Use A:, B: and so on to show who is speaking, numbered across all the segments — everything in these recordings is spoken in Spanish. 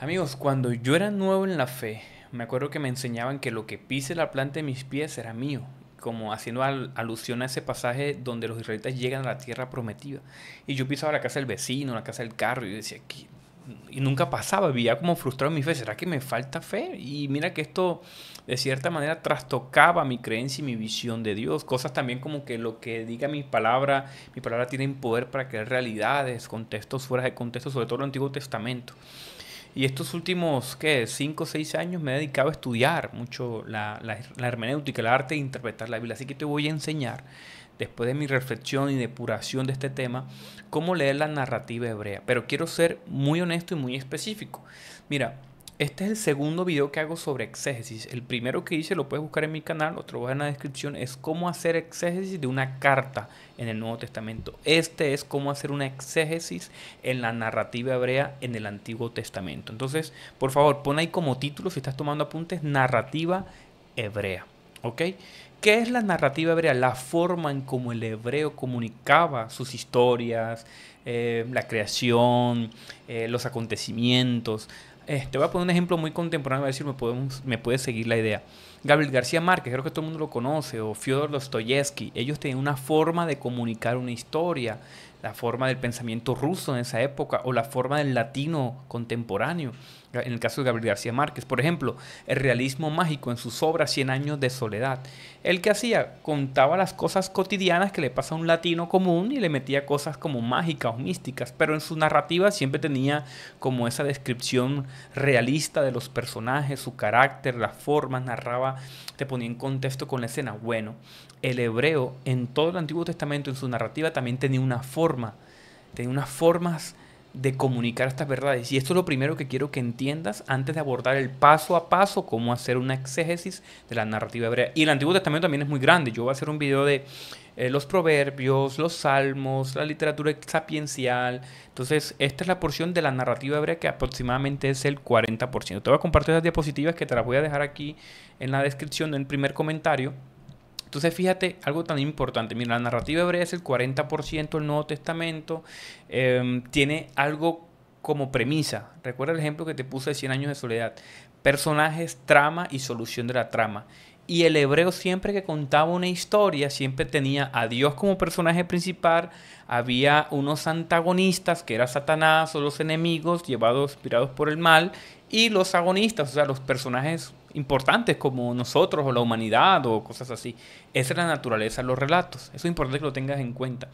A: Amigos, cuando yo era nuevo en la fe, me acuerdo que me enseñaban que lo que pise la planta de mis pies era mío, como haciendo alusión a ese pasaje donde los israelitas llegan a la tierra prometida. Y yo pisaba la casa del vecino, la casa del carro, y decía, y nunca pasaba, vivía como frustrado mi fe, ¿será que me falta fe? Y mira que esto de cierta manera trastocaba mi creencia y mi visión de Dios, cosas también como que lo que diga mi palabra, mi palabra tiene poder para crear realidades, contextos fuera de contexto, sobre todo el Antiguo Testamento. Y estos últimos, ¿qué? Cinco o seis años me he dedicado a estudiar mucho la, la, la hermenéutica, el arte de interpretar la Biblia. Así que te voy a enseñar después de mi reflexión y depuración de este tema, cómo leer la narrativa hebrea. Pero quiero ser muy honesto y muy específico. Mira, este es el segundo video que hago sobre exégesis. El primero que hice lo puedes buscar en mi canal, otro vas en la descripción, es cómo hacer exégesis de una carta en el Nuevo Testamento. Este es cómo hacer una exégesis en la narrativa hebrea en el Antiguo Testamento. Entonces, por favor, pon ahí como título, si estás tomando apuntes, narrativa hebrea. ¿Ok? ¿Qué es la narrativa hebrea? La forma en cómo el hebreo comunicaba sus historias, eh, la creación, eh, los acontecimientos. Eh, te voy a poner un ejemplo muy contemporáneo, a ver si me, podemos, me puedes seguir la idea. Gabriel García Márquez, creo que todo el mundo lo conoce, o Fyodor Dostoyevsky, ellos tenían una forma de comunicar una historia, la forma del pensamiento ruso en esa época o la forma del latino contemporáneo, en el caso de Gabriel García Márquez. Por ejemplo, el realismo mágico en sus obras Cien años de soledad. Él, que hacía contaba las cosas cotidianas que le pasa a un latino común y le metía cosas como mágicas o místicas, pero en su narrativa siempre tenía como esa descripción realista de los personajes, su carácter, las formas, narraba, te ponía en contexto con la escena. Bueno, el hebreo en todo el Antiguo Testamento, en su narrativa, también tenía una forma, tenía unas formas de comunicar estas verdades. Y esto es lo primero que quiero que entiendas antes de abordar el paso a paso cómo hacer una exégesis de la narrativa hebrea. Y el Antiguo Testamento también es muy grande. Yo voy a hacer un video de eh, los proverbios, los salmos, la literatura sapiencial. Entonces, esta es la porción de la narrativa hebrea que aproximadamente es el 40%. Te voy a compartir las diapositivas que te las voy a dejar aquí en la descripción, en el primer comentario entonces fíjate algo tan importante. Mira, la narrativa hebrea es el 40% del Nuevo Testamento. Em, tiene algo como premisa. Recuerda el ejemplo que te puse de 100 años de soledad. Personajes, trama y solución de la trama. Y el hebreo siempre que contaba una historia, siempre tenía a Dios como personaje principal, había unos antagonistas, que era Satanás o los enemigos llevados, inspirados por el mal, y los agonistas, o sea, los personajes importantes como nosotros o la humanidad o cosas así. Esa es la naturaleza de los relatos. Eso es importante que lo tengas en cuenta.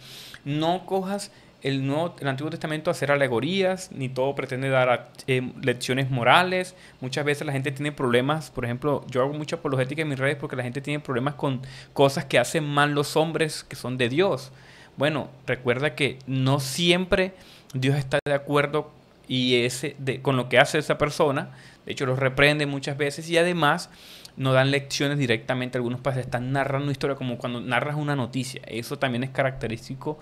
A: No cojas el, el Antiguo Testamento a hacer alegorías, ni todo pretende dar eh, lecciones morales. Muchas veces la gente tiene problemas, por ejemplo, yo hago mucha apologética en mis redes porque la gente tiene problemas con cosas que hacen mal los hombres que son de Dios. Bueno, recuerda que no siempre Dios está de acuerdo y ese, de, con lo que hace esa persona, de hecho los reprende muchas veces y además no dan lecciones directamente. Algunos países están narrando una historia como cuando narras una noticia. Eso también es característico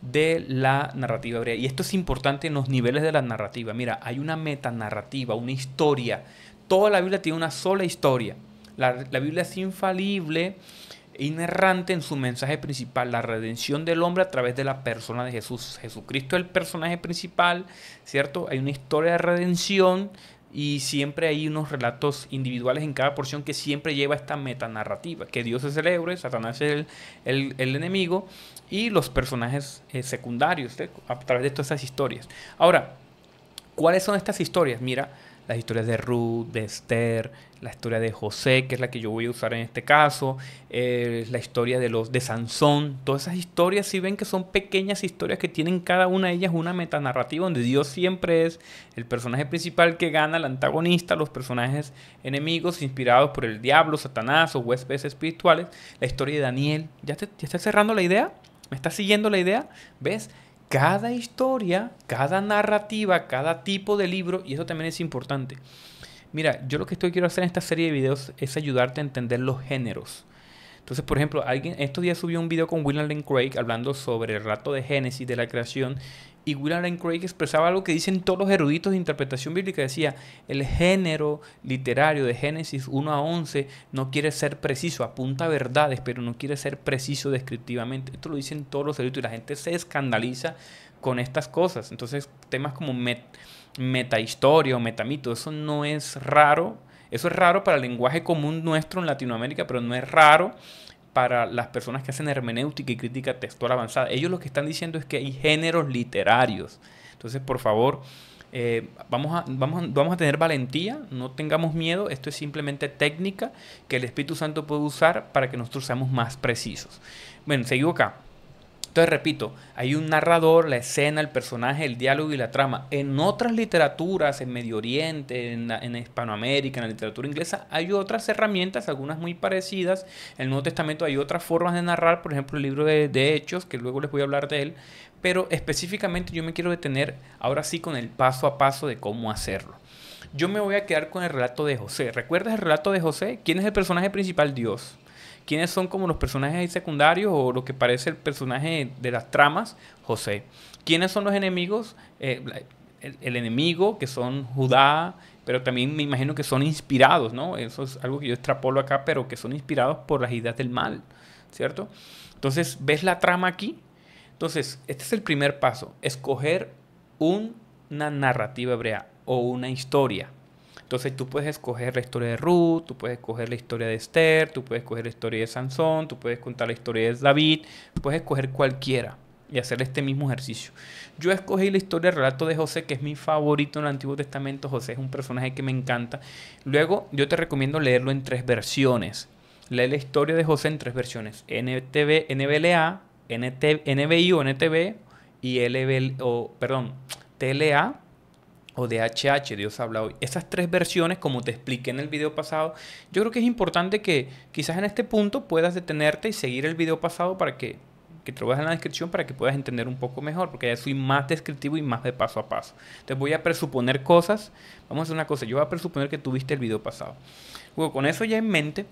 A: de la narrativa hebrea. Y esto es importante en los niveles de la narrativa. Mira, hay una metanarrativa, una historia. Toda la Biblia tiene una sola historia. la Biblia es infalible inerrante en su mensaje principal, la redención del hombre a través de la persona de Jesús. Jesucristo es el personaje principal, ¿cierto? Hay una historia de redención y siempre hay unos relatos individuales en cada porción que siempre lleva esta metanarrativa, que Dios es celebre Satanás es el, enemigo y los personajes eh, secundarios a través de todas estas historias. Ahora, ¿cuáles son estas historias? Mira, las historias de Ruth, de Esther, la historia de José, que es la que yo voy a usar en este caso, eh, la historia de los de Sansón, todas esas historias, si ven que son pequeñas historias que tienen cada una de ellas una metanarrativa donde Dios siempre es el personaje principal que gana, el antagonista, los personajes enemigos inspirados por el diablo, Satanás o huéspedes espirituales, la historia de Daniel, ¿ya, te, ya cerrando la idea? ¿Me está siguiendo la idea? ¿Ves? cada historia, cada narrativa, cada tipo de libro, y eso también es importante. Mira, yo lo que estoy quiero hacer en esta serie de videos es ayudarte a entender los géneros. Entonces, por ejemplo, alguien estos días subió un video con William Lane Craig hablando sobre el rato de Génesis, de la creación, y William Lane Craig expresaba algo que dicen todos los eruditos de interpretación bíblica. Decía, el género literario de Génesis 1 a 11 no quiere ser preciso, apunta verdades, pero no quiere ser preciso descriptivamente. Esto lo dicen todos los eruditos y la gente se escandaliza con estas cosas. Entonces, temas como metahistoria o metamito, eso no es raro eso es raro para el lenguaje común nuestro en Latinoamérica, pero no es raro para las personas que hacen hermenéutica y crítica textual avanzada. Ellos lo que están diciendo es que hay géneros literarios. Entonces, por favor, eh, vamos, a, vamos, vamos a tener valentía, no tengamos miedo, esto es simplemente técnica que el Espíritu Santo puede usar para que nosotros seamos más precisos. Bueno, seguimos acá. Entonces, repito, hay un narrador, la escena, el personaje, el diálogo y la trama. En otras literaturas, en Medio Oriente, en, Hispanoamérica, en la literatura inglesa, hay otras herramientas, algunas muy parecidas. En el Nuevo Testamento hay otras formas de narrar, por ejemplo, el libro de Hechos, que luego les voy a hablar de él. Pero específicamente yo me quiero detener ahora sí con el paso a paso de cómo hacerlo. Yo me voy a quedar con el relato de José. ¿Recuerdas el relato de José? ¿Quién es el personaje principal? Dios quiénes son como los personajes secundarios o lo que parece el personaje de las tramas, José. ¿Quiénes son los enemigos? Eh, el, enemigo, que son Judá, pero también me imagino que son inspirados, ¿no? Eso es algo que yo extrapolo acá, pero que son inspirados por las ideas del mal, ¿cierto? Entonces, ¿ves la trama aquí? Entonces, este es el primer paso, escoger una narrativa hebrea o una historia entonces tú puedes escoger la historia de Ruth, tú puedes escoger la historia de Esther, tú puedes escoger la historia de Sansón, tú puedes contar la historia de David, puedes escoger cualquiera y hacer este mismo ejercicio. Yo escogí la historia del relato de José, que es mi favorito en el Antiguo Testamento. José es un personaje que me encanta. Luego yo te recomiendo leerlo en tres versiones. Lee la historia de José en tres versiones. NTV, NBLA, NT, NBI o NTV y LBL, o, perdón, TLA o HH, Dios habla hoy. Esas tres versiones, como te expliqué en el video pasado, yo creo que es importante que quizás en este punto puedas detenerte y seguir el video pasado para que, que te lo veas en la descripción para que puedas entender un poco mejor, porque ya soy más descriptivo y más de paso a paso. Te voy a presuponer cosas. Vamos a hacer una cosa, yo voy a presuponer que tuviste el video pasado. con eso ya en mente,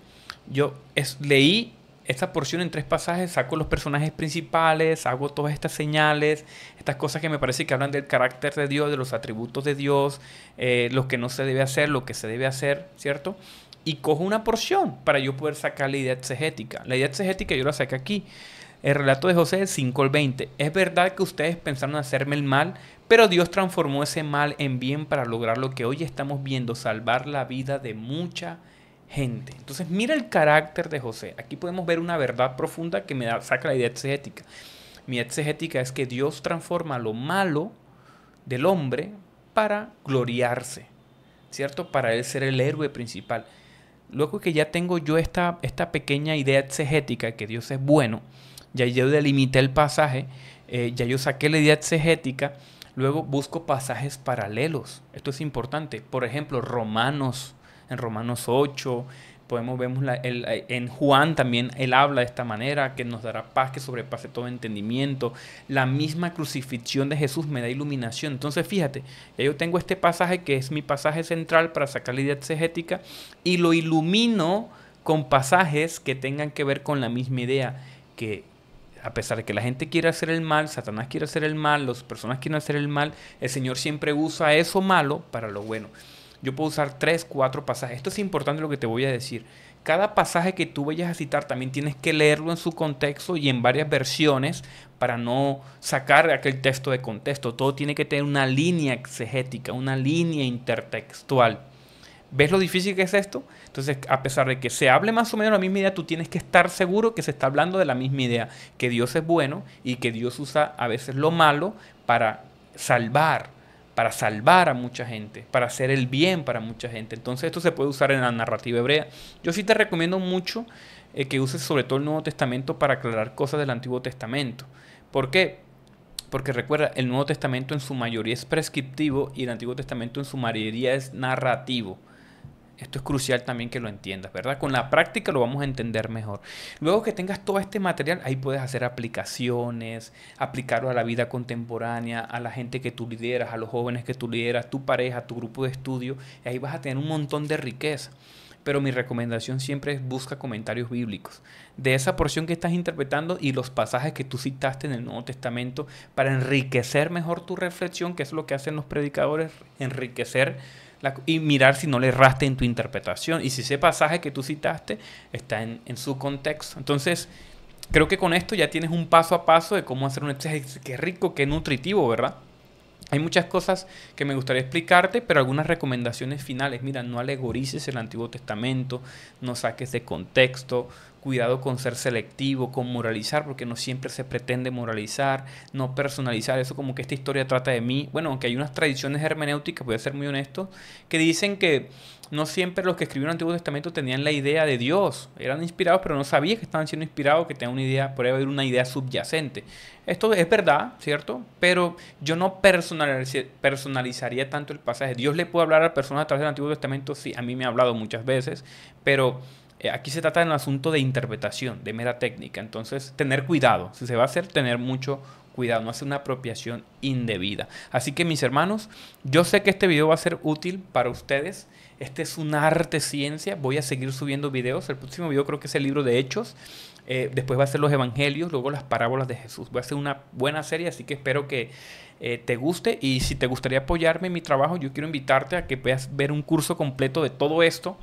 A: yo es, leí esta porción en tres pasajes saco los personajes principales, hago todas estas señales, estas cosas que me parece que hablan del carácter de Dios, de los atributos de Dios, eh, lo que no se debe hacer, lo que se debe hacer, ¿cierto? Y cojo una porción para yo poder sacar la idea exegética. La idea exegética yo la saqué aquí. El relato de José 5 al 20. Es verdad que ustedes pensaron hacerme el mal, pero Dios transformó ese mal en bien para lograr lo que hoy estamos viendo, salvar la vida de mucha gente gente. Entonces mira el carácter de José. Aquí podemos ver una verdad profunda que me da, saca la idea exegética. Mi exegética es que Dios transforma lo malo del hombre para gloriarse, ¿cierto? Para él ser el héroe principal. Luego que ya tengo yo esta, esta pequeña idea exegética que Dios es bueno, ya yo delimité el pasaje, eh, ya yo saqué la idea exegética, luego busco pasajes paralelos. Esto es importante. Por ejemplo, Romanos en Romanos 8, podemos vemos la, eh, en Juan también él habla de esta manera que nos dará paz que sobrepase todo entendimiento la misma crucifixión de Jesús me da iluminación entonces fíjate yo tengo este pasaje que es mi pasaje central para sacar la idea exegética y lo ilumino con pasajes que tengan que ver con la misma idea que a pesar de que la gente quiere hacer el mal, Satanás quiere hacer el mal, las personas quieren hacer el mal, el Señor siempre usa eso malo para lo bueno. Yo puedo usar tres, cuatro pasajes. Esto es importante lo que te voy a decir. Cada pasaje que tú vayas a citar también tienes que leerlo en su contexto y en varias versiones para no sacar aquel texto de contexto. Todo tiene que tener una línea exegética, una línea intertextual. ¿Ves lo difícil que es esto? Entonces, a pesar de que se hable más o menos la misma idea, tú tienes que estar seguro que se está hablando de la misma idea, que Dios es bueno y que Dios usa a veces lo malo para salvar para salvar a mucha gente, para hacer el bien para mucha gente. Entonces esto se puede usar en la narrativa hebrea. Yo sí te recomiendo mucho eh, que uses sobre todo el Nuevo Testamento para aclarar cosas del Antiguo Testamento. ¿Por qué? Porque recuerda, el Nuevo Testamento en su mayoría es prescriptivo y el Antiguo Testamento en su mayoría es narrativo. Esto es crucial también que lo entiendas, ¿verdad? Con la práctica lo vamos a entender mejor. Luego que tengas todo este material, ahí puedes hacer aplicaciones, aplicarlo a la vida contemporánea, a la gente que tú lideras, a los jóvenes que tú lideras, tu pareja, tu grupo de estudio, y ahí vas a tener un montón de riqueza. Pero mi recomendación siempre es busca comentarios bíblicos de esa porción que estás interpretando y los pasajes que tú citaste en el Nuevo Testamento para enriquecer mejor tu reflexión, que es lo que hacen los predicadores, enriquecer y mirar si no le erraste en tu interpretación. Y si ese pasaje que tú citaste está en, su contexto. Entonces, creo que con esto ya tienes un paso a paso de cómo hacer un exégesis. Qué rico, qué nutritivo, ¿verdad? Hay muchas cosas que me gustaría explicarte, pero algunas recomendaciones finales. Mira, no alegorices el Antiguo Testamento, no saques de contexto, cuidado con ser selectivo, con moralizar, porque no siempre se pretende moralizar, no personalizar, eso como que esta historia trata de mí. Bueno, aunque hay unas tradiciones hermenéuticas, voy a ser muy honesto, que dicen que no siempre los que escribieron el Antiguo Testamento tenían la idea de Dios, eran inspirados, pero no sabían que estaban siendo inspirados, que tenían una idea, por haber una idea subyacente. Esto es verdad, ¿cierto? Pero yo no personalizaría tanto el pasaje. Dios le puede hablar a personas a través del Antiguo Testamento, sí, a mí me ha hablado muchas veces, pero eh, aquí se trata de un asunto de interpretación, de mera técnica. Entonces, tener cuidado. Si se va a hacer, tener mucho cuidado, no hacer una apropiación indebida. Así que, mis hermanos, yo sé que este video va a ser útil para ustedes. Este es un arte ciencia. Voy a seguir subiendo videos. El próximo video creo que es el libro de Hechos. Eh, después va a ser los evangelios, luego las parábolas de Jesús. voy a ser una buena serie, así que espero que eh, te guste. Y si te gustaría apoyarme en mi trabajo, yo quiero invitarte a que puedas ver un curso completo de todo esto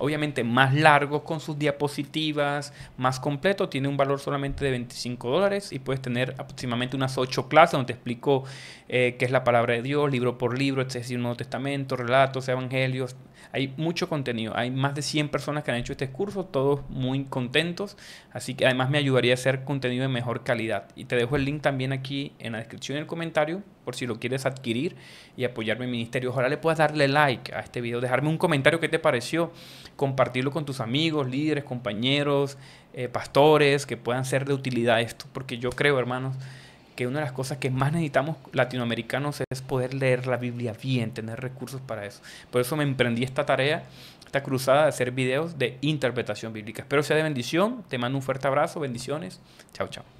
A: obviamente más largo, con sus diapositivas, más completo, tiene un valor solamente de 25 dólares y puedes tener aproximadamente unas 8 clases donde te explico eh, qué es la palabra de Dios, libro por libro, es decir, Nuevo Testamento, relatos, evangelios, hay mucho contenido, hay más de 100 personas que han hecho este curso, todos muy contentos, así que además me ayudaría a hacer contenido de mejor calidad. Y te dejo el link también aquí en la descripción y el comentario por si lo quieres adquirir y apoyar mi ministerio. Ojalá le puedas darle like a este video, dejarme un comentario que te pareció, compartirlo con tus amigos, líderes, compañeros, eh, pastores, que puedan ser de utilidad esto, porque yo creo, hermanos, que una de las cosas que más necesitamos latinoamericanos es poder leer la Biblia bien, tener recursos para eso. Por eso me emprendí esta tarea, esta cruzada de hacer videos de interpretación bíblica. Espero sea de bendición, te mando un fuerte abrazo, bendiciones, chao chao.